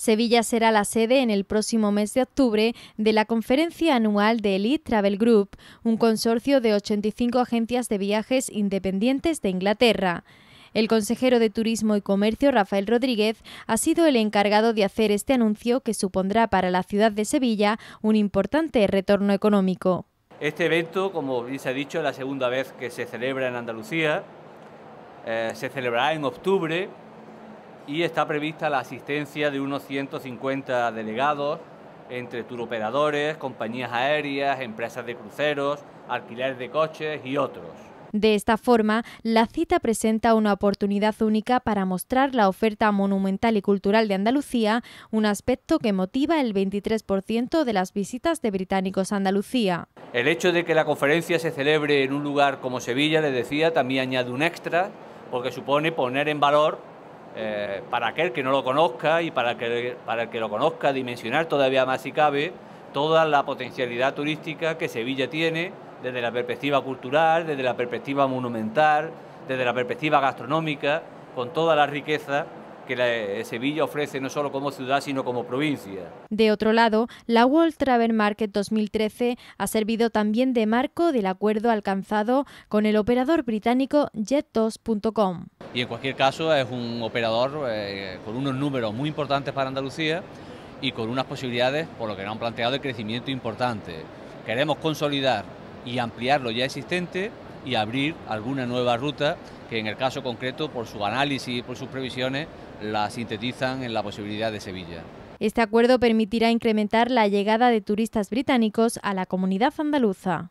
Sevilla será la sede en el próximo mes de octubre de la conferencia anual de Elite Travel Group, un consorcio de 85 agencias de viajes independientes de Inglaterra. El consejero de Turismo y Comercio, Rafael Rodríguez, ha sido el encargado de hacer este anuncio que supondrá para la ciudad de Sevilla un importante retorno económico. Este evento, como se ha dicho, es la segunda vez que se celebra en Andalucía. Eh, se celebrará en octubre y está prevista la asistencia de unos 150 delegados entre turoperadores, compañías aéreas, empresas de cruceros, alquileres de coches y otros. De esta forma, la cita presenta una oportunidad única para mostrar la oferta monumental y cultural de Andalucía, un aspecto que motiva el 23% de las visitas de británicos a Andalucía. El hecho de que la conferencia se celebre en un lugar como Sevilla, le decía, también añade un extra, porque supone poner en valor eh, para aquel que no lo conozca y para, que, el que lo conozca, dimensionar todavía más si cabe toda la potencialidad turística que Sevilla tiene desde la perspectiva cultural, desde la perspectiva monumental, desde la perspectiva gastronómica, con toda la riqueza que eh, Sevilla ofrece no solo como ciudad, sino como provincia. De otro lado, la World Travel Market 2013 ha servido también de marco del acuerdo alcanzado con el operador británico jet y en cualquier caso es un operador eh, con unos números muy importantes para Andalucía y con unas posibilidades, por lo que nos han planteado, de crecimiento importante. Queremos consolidar y ampliar lo ya existente y abrir alguna nueva ruta que en el caso concreto, por su análisis y por sus previsiones, la sintetizan en la posibilidad de Sevilla. Este acuerdo permitirá incrementar la llegada de turistas británicos a la comunidad andaluza.